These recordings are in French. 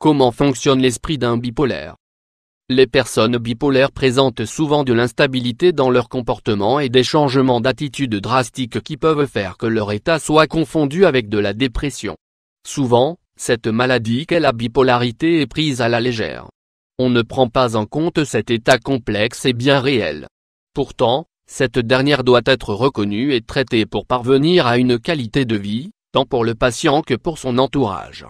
Comment fonctionne l'esprit d'un bipolaire Les personnes bipolaires présentent souvent de l'instabilité dans leur comportement et des changements d'attitude drastiques qui peuvent faire que leur état soit confondu avec de la dépression. Souvent, cette maladie qu'est la bipolarité est prise à la légère. On ne prend pas en compte cet état complexe et bien réel. Pourtant, cette dernière doit être reconnue et traitée pour parvenir à une qualité de vie, tant pour le patient que pour son entourage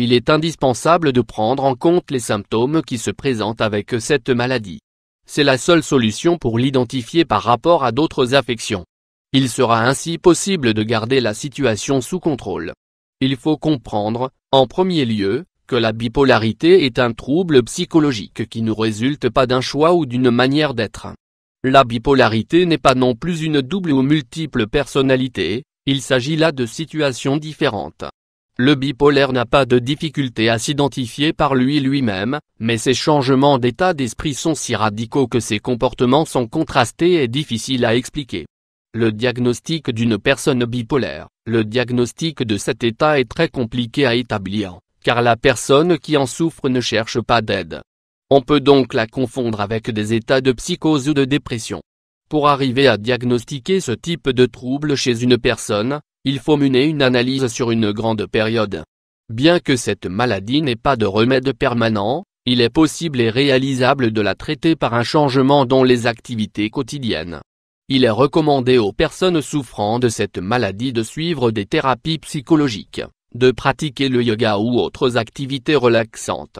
il est indispensable de prendre en compte les symptômes qui se présentent avec cette maladie. C'est la seule solution pour l'identifier par rapport à d'autres affections. Il sera ainsi possible de garder la situation sous contrôle. Il faut comprendre, en premier lieu, que la bipolarité est un trouble psychologique qui ne résulte pas d'un choix ou d'une manière d'être. La bipolarité n'est pas non plus une double ou multiple personnalité, il s'agit là de situations différentes. Le bipolaire n'a pas de difficulté à s'identifier par lui lui-même, mais ses changements d'état d'esprit sont si radicaux que ses comportements sont contrastés et difficiles à expliquer. Le diagnostic d'une personne bipolaire, le diagnostic de cet état est très compliqué à établir, car la personne qui en souffre ne cherche pas d'aide. On peut donc la confondre avec des états de psychose ou de dépression. Pour arriver à diagnostiquer ce type de trouble chez une personne, il faut mener une analyse sur une grande période. Bien que cette maladie n'ait pas de remède permanent, il est possible et réalisable de la traiter par un changement dans les activités quotidiennes. Il est recommandé aux personnes souffrant de cette maladie de suivre des thérapies psychologiques, de pratiquer le yoga ou autres activités relaxantes.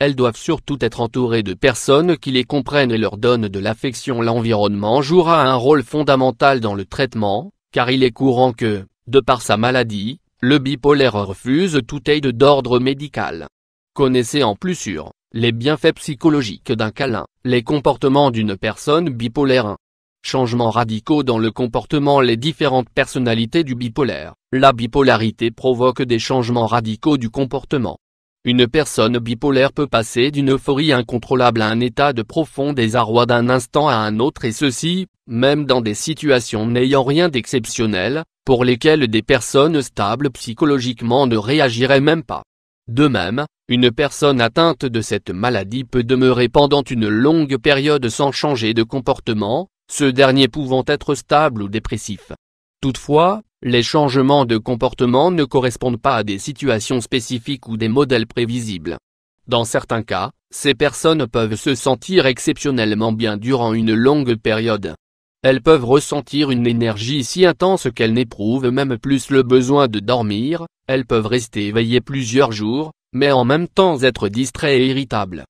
Elles doivent surtout être entourées de personnes qui les comprennent et leur donnent de l'affection. L'environnement jouera un rôle fondamental dans le traitement, car il est courant que, de par sa maladie, le bipolaire refuse toute aide d'ordre médical. Connaissez en plus sûr, les bienfaits psychologiques d'un câlin, les comportements d'une personne bipolaire Changements radicaux dans le comportement Les différentes personnalités du bipolaire. La bipolarité provoque des changements radicaux du comportement. Une personne bipolaire peut passer d'une euphorie incontrôlable à un état de profond désarroi d'un instant à un autre et ceci, même dans des situations n'ayant rien d'exceptionnel, pour lesquelles des personnes stables psychologiquement ne réagiraient même pas. De même, une personne atteinte de cette maladie peut demeurer pendant une longue période sans changer de comportement, ce dernier pouvant être stable ou dépressif. Toutefois, les changements de comportement ne correspondent pas à des situations spécifiques ou des modèles prévisibles. Dans certains cas, ces personnes peuvent se sentir exceptionnellement bien durant une longue période. Elles peuvent ressentir une énergie si intense qu'elles n'éprouvent même plus le besoin de dormir, elles peuvent rester éveillées plusieurs jours, mais en même temps être distraits et irritables.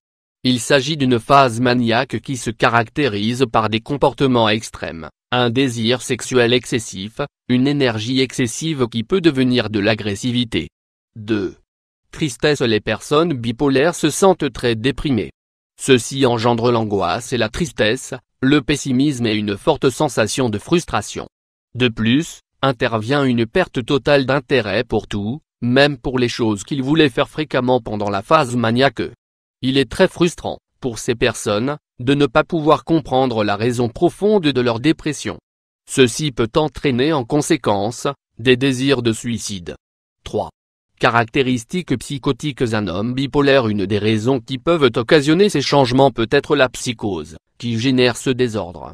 Il s'agit d'une phase maniaque qui se caractérise par des comportements extrêmes un désir sexuel excessif, une énergie excessive qui peut devenir de l'agressivité. 2. Tristesse Les personnes bipolaires se sentent très déprimées. Ceci engendre l'angoisse et la tristesse, le pessimisme et une forte sensation de frustration. De plus, intervient une perte totale d'intérêt pour tout, même pour les choses qu'ils voulaient faire fréquemment pendant la phase maniaque. Il est très frustrant pour ces personnes, de ne pas pouvoir comprendre la raison profonde de leur dépression. Ceci peut entraîner en conséquence, des désirs de suicide. 3. Caractéristiques psychotiques Un homme bipolaire Une des raisons qui peuvent occasionner ces changements peut être la psychose, qui génère ce désordre.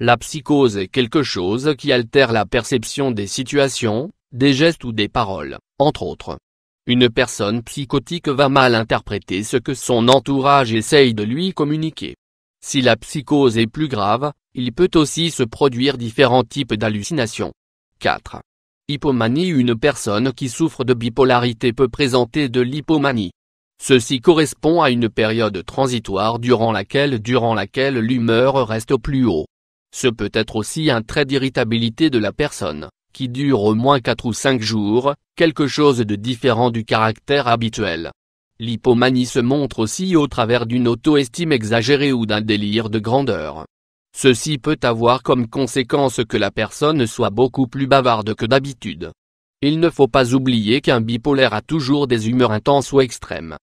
La psychose est quelque chose qui altère la perception des situations, des gestes ou des paroles, entre autres. Une personne psychotique va mal interpréter ce que son entourage essaye de lui communiquer. Si la psychose est plus grave, il peut aussi se produire différents types d'hallucinations. 4. Hypomanie Une personne qui souffre de bipolarité peut présenter de l'hypomanie. Ceci correspond à une période transitoire durant laquelle durant laquelle l'humeur reste au plus haut. Ce peut être aussi un trait d'irritabilité de la personne, qui dure au moins 4 ou 5 jours, quelque chose de différent du caractère habituel. L'hypomanie se montre aussi au travers d'une auto-estime exagérée ou d'un délire de grandeur. Ceci peut avoir comme conséquence que la personne soit beaucoup plus bavarde que d'habitude. Il ne faut pas oublier qu'un bipolaire a toujours des humeurs intenses ou extrêmes.